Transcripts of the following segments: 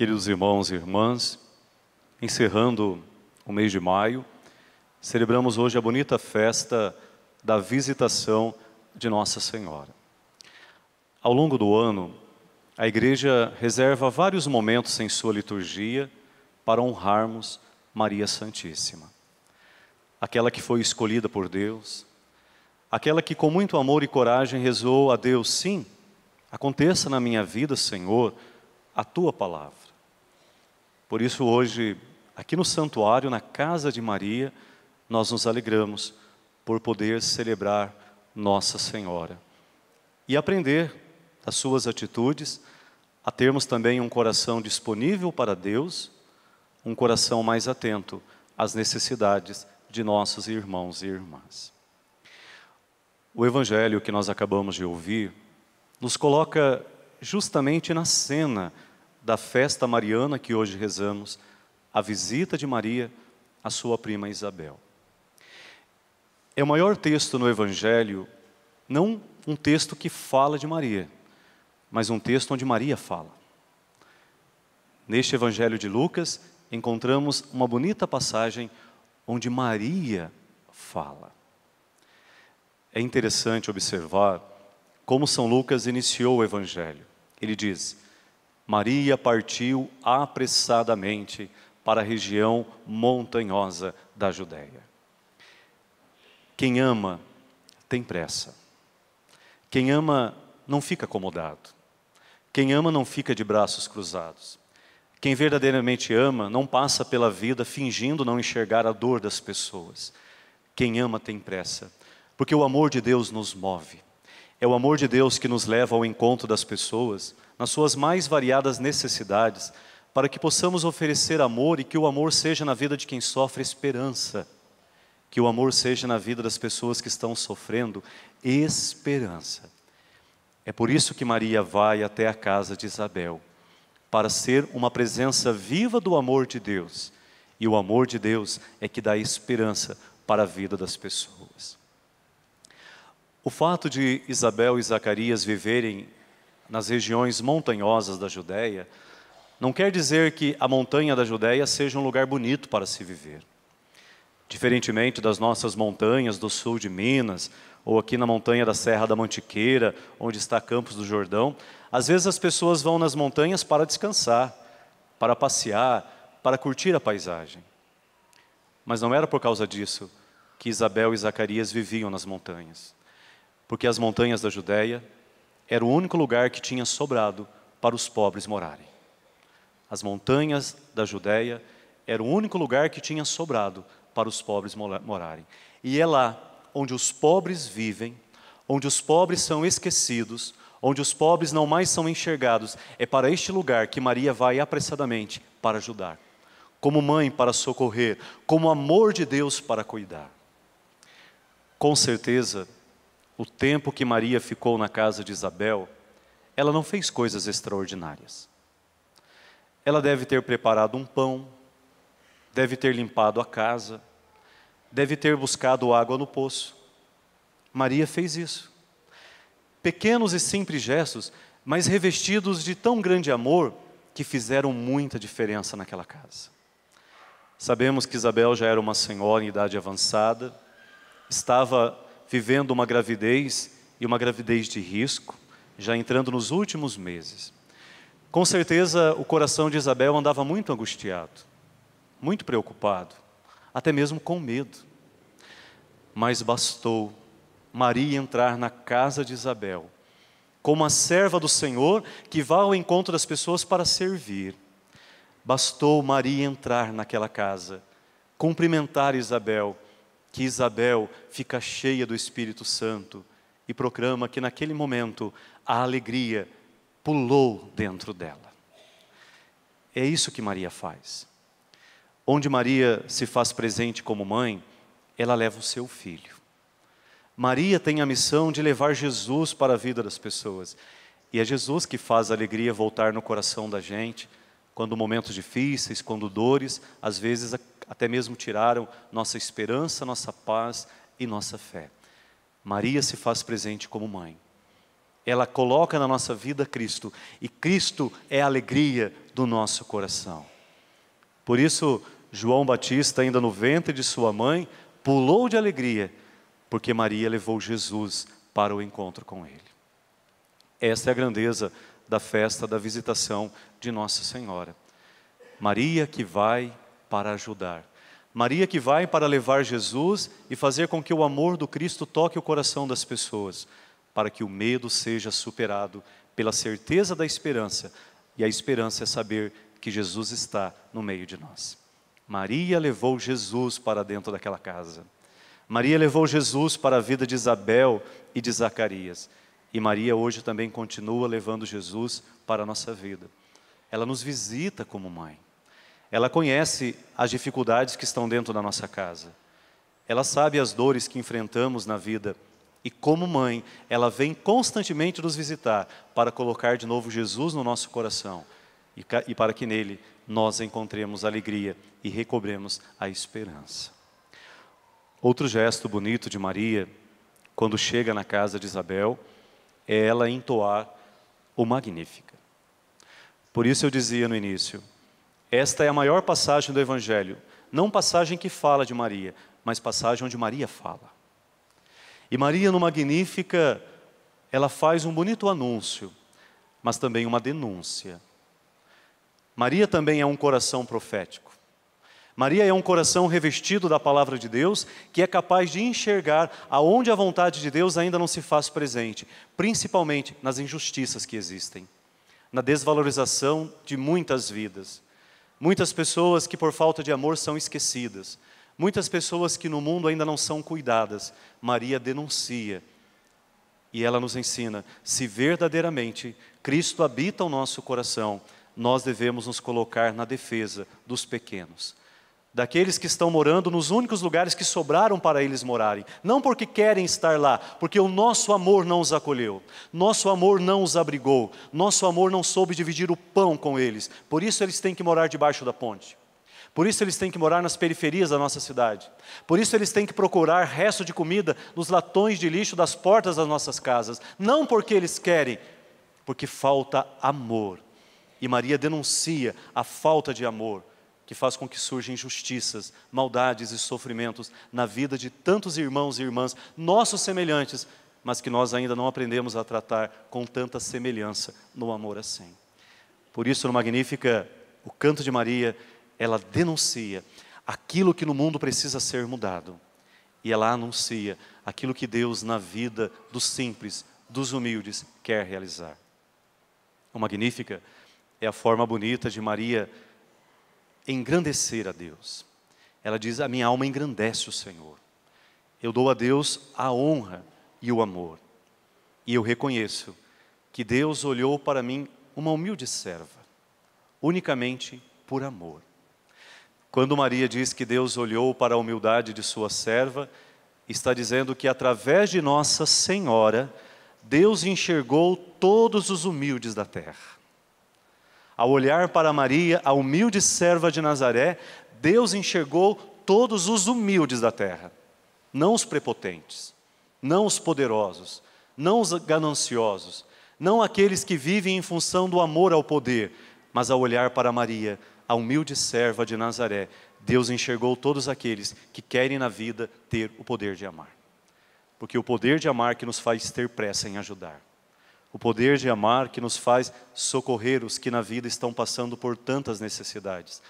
Queridos irmãos e irmãs, encerrando o mês de maio, celebramos hoje a bonita festa da visitação de Nossa Senhora. Ao longo do ano, a igreja reserva vários momentos em sua liturgia para honrarmos Maria Santíssima. Aquela que foi escolhida por Deus, aquela que com muito amor e coragem rezou a Deus: Sim, aconteça na minha vida, Senhor, a tua palavra. Por isso, hoje, aqui no santuário, na casa de Maria, nós nos alegramos por poder celebrar Nossa Senhora e aprender das suas atitudes, a termos também um coração disponível para Deus, um coração mais atento às necessidades de nossos irmãos e irmãs. O evangelho que nós acabamos de ouvir nos coloca justamente na cena da festa mariana que hoje rezamos, a visita de Maria à sua prima Isabel. É o maior texto no Evangelho, não um texto que fala de Maria, mas um texto onde Maria fala. Neste Evangelho de Lucas, encontramos uma bonita passagem onde Maria fala. É interessante observar como São Lucas iniciou o Evangelho. Ele diz: Maria partiu apressadamente para a região montanhosa da Judéia. Quem ama tem pressa. Quem ama não fica acomodado. Quem ama não fica de braços cruzados. Quem verdadeiramente ama não passa pela vida fingindo não enxergar a dor das pessoas. Quem ama tem pressa, porque o amor de Deus nos move. É o amor de Deus que nos leva ao encontro das pessoas nas suas mais variadas necessidades, para que possamos oferecer amor e que o amor seja na vida de quem sofre esperança, que o amor seja na vida das pessoas que estão sofrendo esperança. É por isso que Maria vai até a casa de Isabel, para ser uma presença viva do amor de Deus. E o amor de Deus é que dá esperança para a vida das pessoas. O fato de Isabel e Zacarias viverem nas regiões montanhosas da Judéia, não quer dizer que a montanha da Judéia seja um lugar bonito para se viver. Diferentemente das nossas montanhas do sul de Minas, ou aqui na montanha da Serra da Mantiqueira, onde está Campos do Jordão, às vezes as pessoas vão nas montanhas para descansar, para passear, para curtir a paisagem. Mas não era por causa disso que Isabel e Zacarias viviam nas montanhas. Porque as montanhas da Judéia era o único lugar que tinha sobrado para os pobres morarem. As montanhas da Judéia era o único lugar que tinha sobrado para os pobres morarem. E é lá onde os pobres vivem, onde os pobres são esquecidos, onde os pobres não mais são enxergados, é para este lugar que Maria vai apressadamente para ajudar, como mãe para socorrer, como amor de Deus para cuidar. Com certeza, o tempo que Maria ficou na casa de Isabel, ela não fez coisas extraordinárias. Ela deve ter preparado um pão, deve ter limpado a casa, deve ter buscado água no poço. Maria fez isso. Pequenos e simples gestos, mas revestidos de tão grande amor que fizeram muita diferença naquela casa. Sabemos que Isabel já era uma senhora em idade avançada, estava vivendo uma gravidez e uma gravidez de risco, já entrando nos últimos meses. Com certeza, o coração de Isabel andava muito angustiado, muito preocupado, até mesmo com medo. Mas bastou Maria entrar na casa de Isabel, como a serva do Senhor que vai ao encontro das pessoas para servir. Bastou Maria entrar naquela casa, cumprimentar Isabel que Isabel fica cheia do Espírito Santo e proclama que naquele momento a alegria pulou dentro dela. É isso que Maria faz. Onde Maria se faz presente como mãe, ela leva o seu filho. Maria tem a missão de levar Jesus para a vida das pessoas. E é Jesus que faz a alegria voltar no coração da gente, quando momentos difíceis, quando dores, às vezes até mesmo tiraram nossa esperança, nossa paz e nossa fé. Maria se faz presente como mãe. Ela coloca na nossa vida Cristo, e Cristo é a alegria do nosso coração. Por isso, João Batista, ainda no ventre de sua mãe, pulou de alegria, porque Maria levou Jesus para o encontro com ele. Esta é a grandeza da festa da visitação de Nossa Senhora. Maria que vai para ajudar. Maria que vai para levar Jesus e fazer com que o amor do Cristo toque o coração das pessoas, para que o medo seja superado pela certeza da esperança, e a esperança é saber que Jesus está no meio de nós. Maria levou Jesus para dentro daquela casa. Maria levou Jesus para a vida de Isabel e de Zacarias. E Maria hoje também continua levando Jesus para a nossa vida. Ela nos visita como mãe. Ela conhece as dificuldades que estão dentro da nossa casa. Ela sabe as dores que enfrentamos na vida. E como mãe, ela vem constantemente nos visitar para colocar de novo Jesus no nosso coração e, para que nele nós encontremos alegria e recobremos a esperança. Outro gesto bonito de Maria, quando chega na casa de Isabel, é ela entoar o Magnífica. Por isso eu dizia no início, esta é a maior passagem do Evangelho. Não passagem que fala de Maria, mas passagem onde Maria fala. E Maria, no Magnífica, ela faz um bonito anúncio, mas também uma denúncia. Maria também é um coração profético. Maria é um coração revestido da palavra de Deus, que é capaz de enxergar aonde a vontade de Deus ainda não se faz presente, principalmente nas injustiças que existem, na desvalorização de muitas vidas Muitas pessoas que por falta de amor são esquecidas. Muitas pessoas que no mundo ainda não são cuidadas. Maria denuncia. E ela nos ensina: se verdadeiramente Cristo habita o nosso coração, nós devemos nos colocar na defesa dos pequenos daqueles que estão morando nos únicos lugares que sobraram para eles morarem. Não porque querem estar lá, porque o nosso amor não os acolheu, nosso amor não os abrigou, nosso amor não soube dividir o pão com eles. Por isso eles têm que morar debaixo da ponte. Por isso eles têm que morar nas periferias da nossa cidade. Por isso eles têm que procurar resto de comida nos latões de lixo das portas das nossas casas. Não porque eles querem, porque falta amor. E Maria denuncia a falta de amor que faz com que surjam injustiças, maldades e sofrimentos na vida de tantos irmãos e irmãs, nossos semelhantes, mas que nós ainda não aprendemos a tratar com tanta semelhança no amor assim. Por isso, no Magnífica, o canto de Maria, ela denuncia aquilo que no mundo precisa ser mudado. E ela anuncia aquilo que Deus na vida dos simples, dos humildes, quer realizar. O Magnífica é a forma bonita de Maria engrandecer a Deus. Ela diz: A minha alma engrandece o Senhor. Eu dou a Deus a honra e o amor. E eu reconheço que Deus olhou para mim uma humilde serva, unicamente por amor. Quando Maria diz que Deus olhou para a humildade de sua serva, está dizendo que através de Nossa Senhora, Deus enxergou todos os humildes da terra. Ao olhar para Maria, a humilde serva de Nazaré, Deus enxergou todos os humildes da terra, não os prepotentes, não os poderosos, não os gananciosos, não aqueles que vivem em função do amor ao poder, mas ao olhar para Maria, a humilde serva de Nazaré, Deus enxergou todos aqueles que querem na vida ter o poder de amar. Porque o poder de amar que nos faz ter pressa em ajudar o poder de amar que nos faz socorrer os que na vida estão passando por tantas necessidades.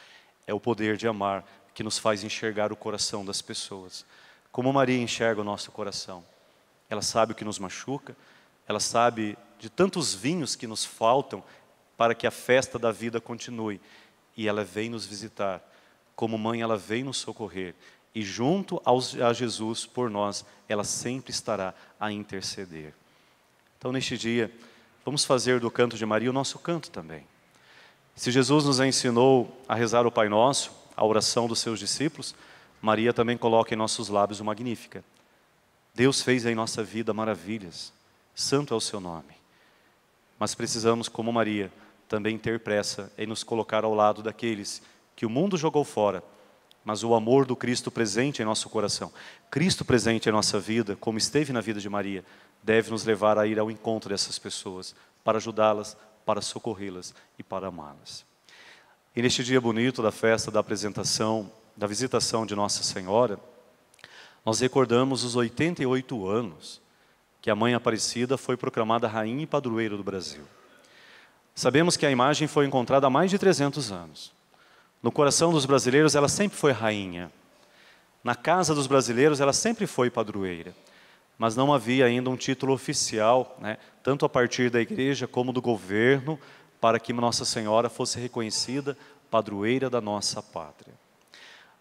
É o poder de amar que nos faz enxergar o coração das pessoas. Como Maria enxerga o nosso coração? Ela sabe o que nos machuca, ela sabe de tantos vinhos que nos faltam para que a festa da vida continue. E ela vem nos visitar. Como mãe, ela vem nos socorrer. E junto aos, a Jesus, por nós, ela sempre estará a interceder. Então, neste dia, vamos fazer do canto de Maria o nosso canto também. Se Jesus nos ensinou a rezar o Pai Nosso, a oração dos seus discípulos, Maria também coloca em nossos lábios o Magnífica. Deus fez em nossa vida maravilhas, santo é o seu nome. Mas precisamos, como Maria, também ter pressa em nos colocar ao lado daqueles que o mundo jogou fora mas o amor do Cristo presente em nosso coração. Cristo presente em nossa vida, como esteve na vida de Maria, deve nos levar a ir ao encontro dessas pessoas, para ajudá-las, para socorrê-las e para amá-las. E neste dia bonito da festa da apresentação, da visitação de Nossa Senhora, nós recordamos os 88 anos que a Mãe Aparecida foi proclamada Rainha e Padroeira do Brasil. Sabemos que a imagem foi encontrada há mais de 300 anos. No coração dos brasileiros, ela sempre foi rainha. Na casa dos brasileiros, ela sempre foi padroeira. Mas não havia ainda um título oficial, né, tanto a partir da igreja como do governo, para que Nossa Senhora fosse reconhecida padroeira da nossa pátria.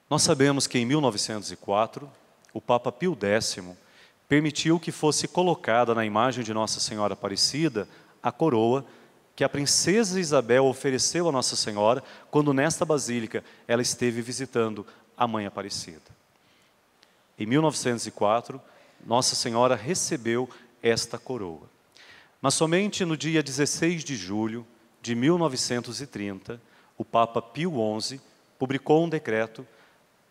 Nós sabemos que em 1904, o Papa Pio X permitiu que fosse colocada na imagem de Nossa Senhora Aparecida a coroa que a princesa Isabel ofereceu a Nossa Senhora quando nesta basílica ela esteve visitando a Mãe Aparecida. Em 1904, Nossa Senhora recebeu esta coroa. Mas somente no dia 16 de julho de 1930, o Papa Pio XI publicou um decreto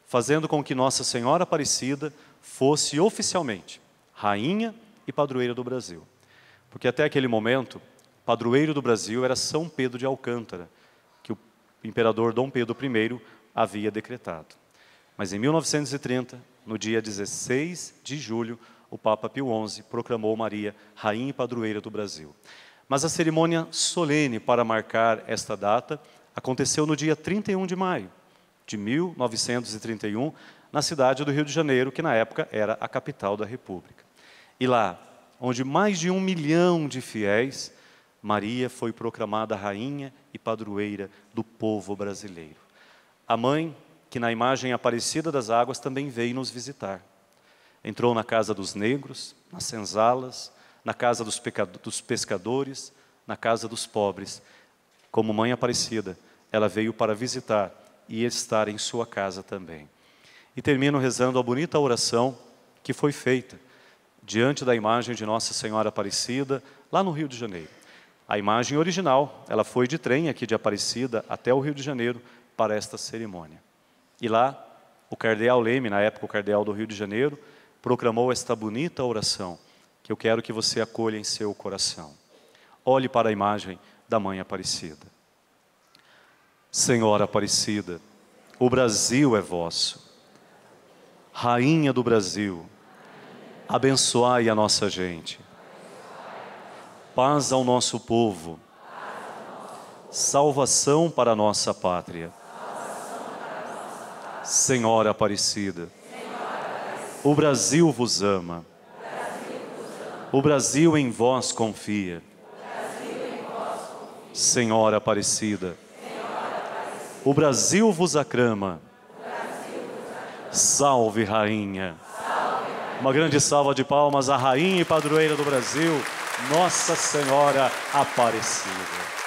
fazendo com que Nossa Senhora Aparecida fosse oficialmente rainha e padroeira do Brasil. Porque até aquele momento, padroeiro do Brasil era São Pedro de Alcântara, que o imperador Dom Pedro I havia decretado. Mas em 1930, no dia 16 de julho, o Papa Pio XI proclamou Maria rainha e padroeira do Brasil. Mas a cerimônia solene para marcar esta data aconteceu no dia 31 de maio de 1931, na cidade do Rio de Janeiro, que na época era a capital da República. E lá, onde mais de um milhão de fiéis Maria foi proclamada rainha e padroeira do povo brasileiro. A mãe, que na imagem aparecida das águas também veio nos visitar. Entrou na casa dos negros, nas senzalas, na casa dos, dos pescadores, na casa dos pobres. Como mãe aparecida, ela veio para visitar e estar em sua casa também. E termino rezando a bonita oração que foi feita diante da imagem de Nossa Senhora Aparecida, lá no Rio de Janeiro. A imagem original, ela foi de trem aqui de Aparecida até o Rio de Janeiro para esta cerimônia. E lá, o cardeal Leme, na época o cardeal do Rio de Janeiro, proclamou esta bonita oração que eu quero que você acolha em seu coração. Olhe para a imagem da Mãe Aparecida. Senhora Aparecida, o Brasil é vosso. Rainha do Brasil, abençoai a nossa gente Paz ao nosso povo. Salvação para a nossa pátria. Senhora Aparecida. O Brasil vos ama. O Brasil em vós confia. Senhora Aparecida. O Brasil vos aclama. Salve, Rainha. Uma grande salva de palmas à Rainha e Padroeira do Brasil. Nossa Senhora Aparecida.